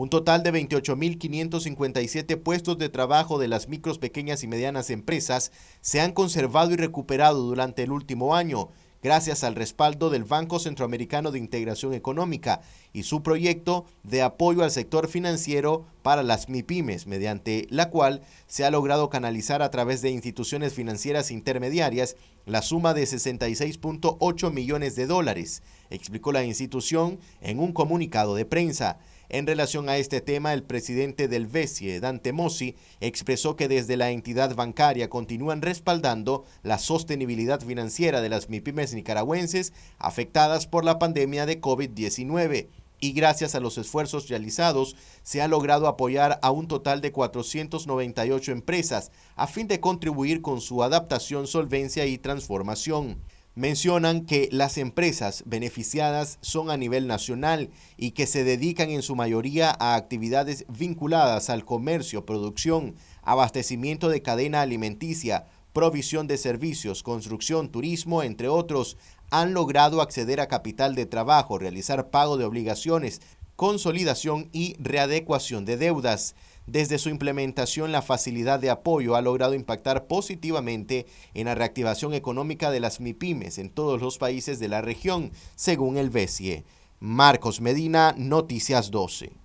Un total de 28.557 puestos de trabajo de las micros, pequeñas y medianas empresas se han conservado y recuperado durante el último año, gracias al respaldo del Banco Centroamericano de Integración Económica y su proyecto de apoyo al sector financiero para las MIPIMES, mediante la cual se ha logrado canalizar a través de instituciones financieras intermediarias la suma de 66.8 millones de dólares, explicó la institución en un comunicado de prensa. En relación a este tema, el presidente del BESIE, Dante Mossi, expresó que desde la entidad bancaria continúan respaldando la sostenibilidad financiera de las MIPIMES nicaragüenses afectadas por la pandemia de COVID-19 y gracias a los esfuerzos realizados se ha logrado apoyar a un total de 498 empresas a fin de contribuir con su adaptación, solvencia y transformación mencionan que las empresas beneficiadas son a nivel nacional y que se dedican en su mayoría a actividades vinculadas al comercio, producción, abastecimiento de cadena alimenticia, provisión de servicios, construcción, turismo, entre otros, han logrado acceder a capital de trabajo, realizar pago de obligaciones, consolidación y readecuación de deudas. Desde su implementación, la facilidad de apoyo ha logrado impactar positivamente en la reactivación económica de las MIPIMES en todos los países de la región, según el BESIE. Marcos Medina, Noticias 12.